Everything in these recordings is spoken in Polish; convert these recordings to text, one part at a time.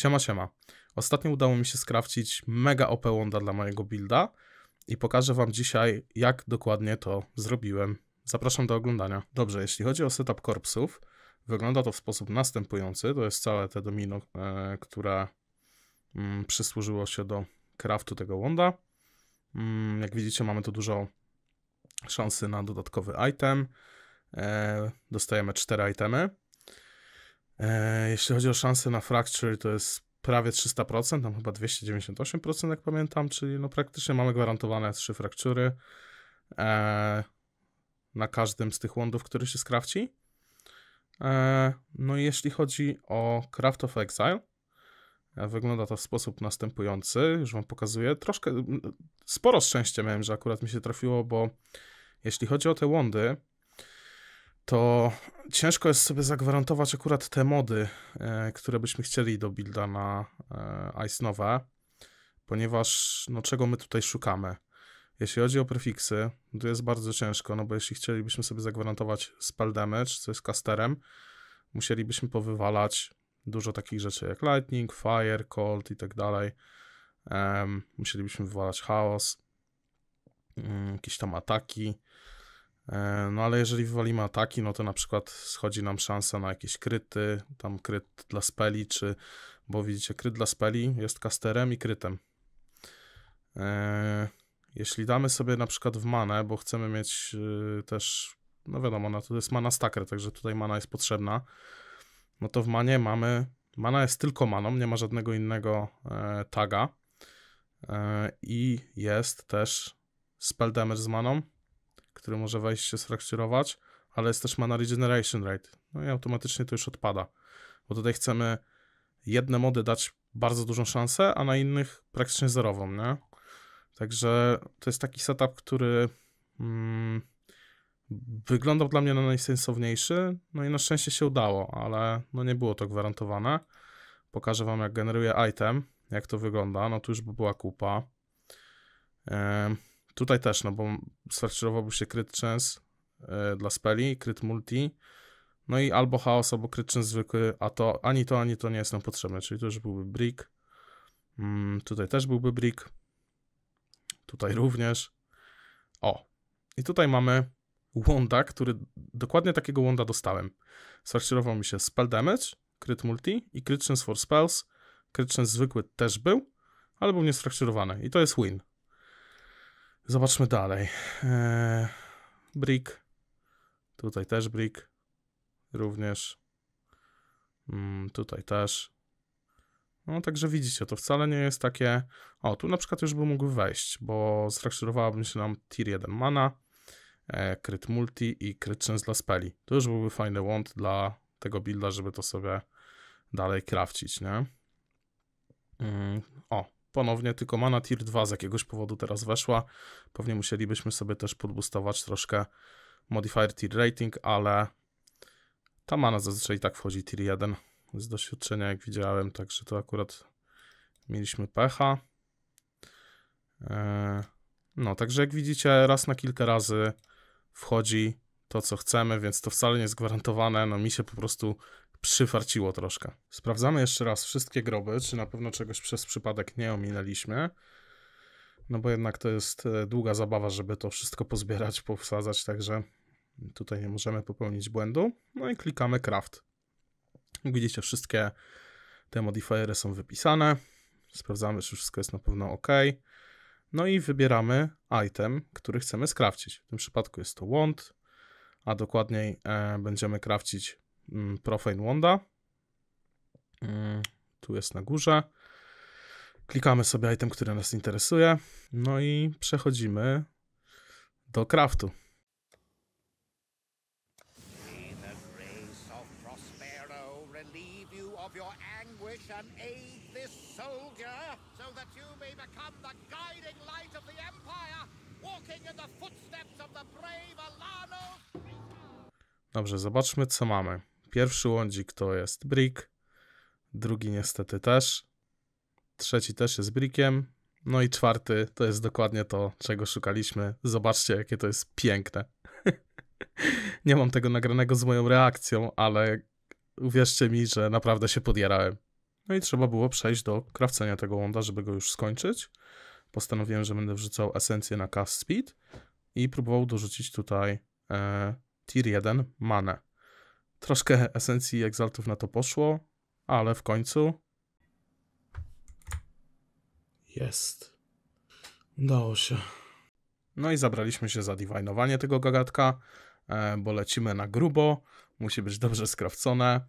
Siema, siema. Ostatnio udało mi się skrawcić mega OP Wonda dla mojego builda i pokażę Wam dzisiaj, jak dokładnie to zrobiłem. Zapraszam do oglądania. Dobrze, jeśli chodzi o setup korpsów, wygląda to w sposób następujący. To jest całe te domino, e, które mm, przysłużyło się do craftu tego Wonda. Mm, jak widzicie, mamy tu dużo szansy na dodatkowy item. E, dostajemy cztery itemy. E, jeśli chodzi o szanse na fracture, to jest prawie 300%, tam chyba 298% jak pamiętam, czyli no praktycznie mamy gwarantowane trzy fraktury e, na każdym z tych łądów, który się skrafci. E, no i jeśli chodzi o Craft of Exile, Wygląda to w sposób następujący, już wam pokazuję. Troszkę, sporo szczęścia miałem, że akurat mi się trafiło, bo jeśli chodzi o te łądy, to ciężko jest sobie zagwarantować akurat te mody, e, które byśmy chcieli do builda na e, Ice Nowe, ponieważ no czego my tutaj szukamy? Jeśli chodzi o prefiksy, to jest bardzo ciężko, no bo jeśli chcielibyśmy sobie zagwarantować spell damage, co jest casterem, musielibyśmy powywalać dużo takich rzeczy jak lightning, fire, cold i tak dalej. Musielibyśmy wywalać chaos, mm, jakieś tam ataki, E, no ale jeżeli wywalimy ataki, no to na przykład schodzi nam szansa na jakieś kryty, tam kryt dla speli, czy, bo widzicie, kryt dla speli jest kasterem i krytem. E, jeśli damy sobie na przykład w manę, bo chcemy mieć y, też, no wiadomo, no to jest mana stacker, także tutaj mana jest potrzebna, no to w manie mamy, mana jest tylko maną, nie ma żadnego innego e, taga i jest też spell damage z maną, który może wejść się sfrakturować, ale jest też mana regeneration rate. No i automatycznie to już odpada, bo tutaj chcemy jedne mody dać bardzo dużą szansę, a na innych praktycznie zerową, nie? Także to jest taki setup, który mm, wyglądał dla mnie na najsensowniejszy, no i na szczęście się udało, ale no nie było to gwarantowane. Pokażę wam jak generuję item, jak to wygląda, no tu już by była kupa. Yy. Tutaj też, no bo starczyrowałby się crit chance dla speli, crit multi, no i albo chaos, albo crit chance zwykły, a to ani to, ani to nie jest nam potrzebne, czyli to już byłby brick. Mm, tutaj też byłby brick. Tutaj również. O. I tutaj mamy Wonda, który dokładnie takiego Wonda dostałem. Starczyrował mi się Spell Damage, Crit Multi i Crit Chance for Spells. Crit Chance zwykły też był, ale był niestrukturowany i to jest win. Zobaczmy dalej. Eee, brick. Tutaj też brick. Również. Mm, tutaj też. No, także widzicie, to wcale nie jest takie... O, tu na przykład już bym mógł wejść, bo zrakszerowałabym się nam tier 1 mana, e, eee, crit multi i crit chance dla speli. To już byłby fajny łąd dla tego builda, żeby to sobie dalej krawcić, nie? Mm, o, ponownie, tylko mana tier 2 z jakiegoś powodu teraz weszła. Pewnie musielibyśmy sobie też podbustować troszkę modifier tier rating, ale ta mana zazwyczaj i tak wchodzi tier 1 z doświadczenia, jak widziałem, także to akurat mieliśmy pecha. E, no, także jak widzicie, raz na kilka razy wchodzi to, co chcemy, więc to wcale nie jest gwarantowane. No, mi się po prostu przyfarciło troszkę. Sprawdzamy jeszcze raz wszystkie groby, czy na pewno czegoś przez przypadek nie ominęliśmy. No bo jednak to jest e, długa zabawa, żeby to wszystko pozbierać, powsadzać, także tutaj nie możemy popełnić błędu. No i klikamy craft. Widzicie, wszystkie te modifiery są wypisane. Sprawdzamy, czy wszystko jest na pewno ok. No i wybieramy item, który chcemy skrawcić. W tym przypadku jest to wand, a dokładniej e, będziemy krawcić Mm, profane Wanda. Mm, tu jest na górze. Klikamy sobie item, który nas interesuje. No i przechodzimy do craftu. Dobrze, zobaczmy co mamy. Pierwszy łądzik to jest brick, drugi niestety też, trzeci też jest brickiem, no i czwarty to jest dokładnie to, czego szukaliśmy. Zobaczcie, jakie to jest piękne. Nie mam tego nagranego z moją reakcją, ale uwierzcie mi, że naprawdę się podjarałem. No i trzeba było przejść do krawcenia tego łąda, żeby go już skończyć. Postanowiłem, że będę wrzucał esencję na cast speed i próbował dorzucić tutaj e, tier 1 manę. Troszkę esencji egzaltów na to poszło, ale w końcu. Jest. Udało się. No i zabraliśmy się za divinowanie tego gagatka, e, bo lecimy na grubo, musi być dobrze skrawcone.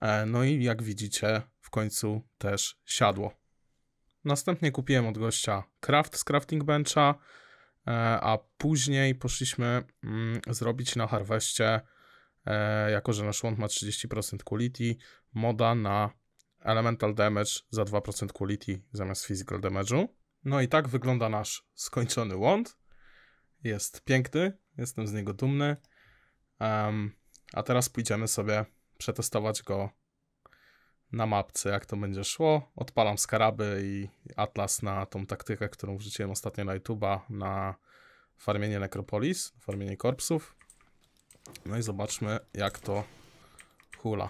E, no i jak widzicie, w końcu też siadło. Następnie kupiłem od gościa craft z crafting bencha, e, a później poszliśmy mm, zrobić na harweście E, jako że nasz łąd ma 30% quality, moda na elemental damage za 2% quality zamiast physical damage'u. No i tak wygląda nasz skończony łąd. Jest piękny, jestem z niego dumny. Um, a teraz pójdziemy sobie przetestować go na mapce, jak to będzie szło. Odpalam skaraby i atlas na tą taktykę, którą wrzuciłem ostatnio na YouTube'a na farmienie Necropolis, farmienie korpsów. No i zobaczmy jak to hula.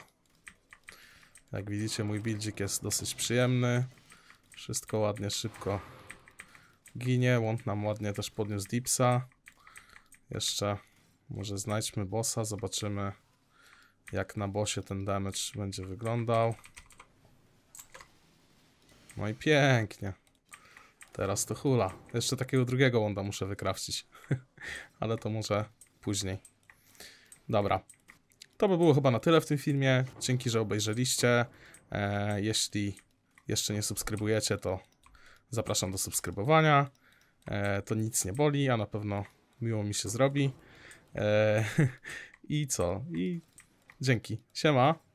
Jak widzicie mój buildzik jest dosyć przyjemny. Wszystko ładnie, szybko ginie. Łąd nam ładnie też podniósł dipsa. Jeszcze może znajdźmy bossa, zobaczymy jak na bossie ten damage będzie wyglądał. No i pięknie. Teraz to hula. Jeszcze takiego drugiego łąda muszę wykrafcić. Ale to może później. Dobra. To by było chyba na tyle w tym filmie. Dzięki, że obejrzeliście. E, jeśli jeszcze nie subskrybujecie, to zapraszam do subskrybowania. E, to nic nie boli, a na pewno miło mi się zrobi. E, I co? I dzięki. Siema.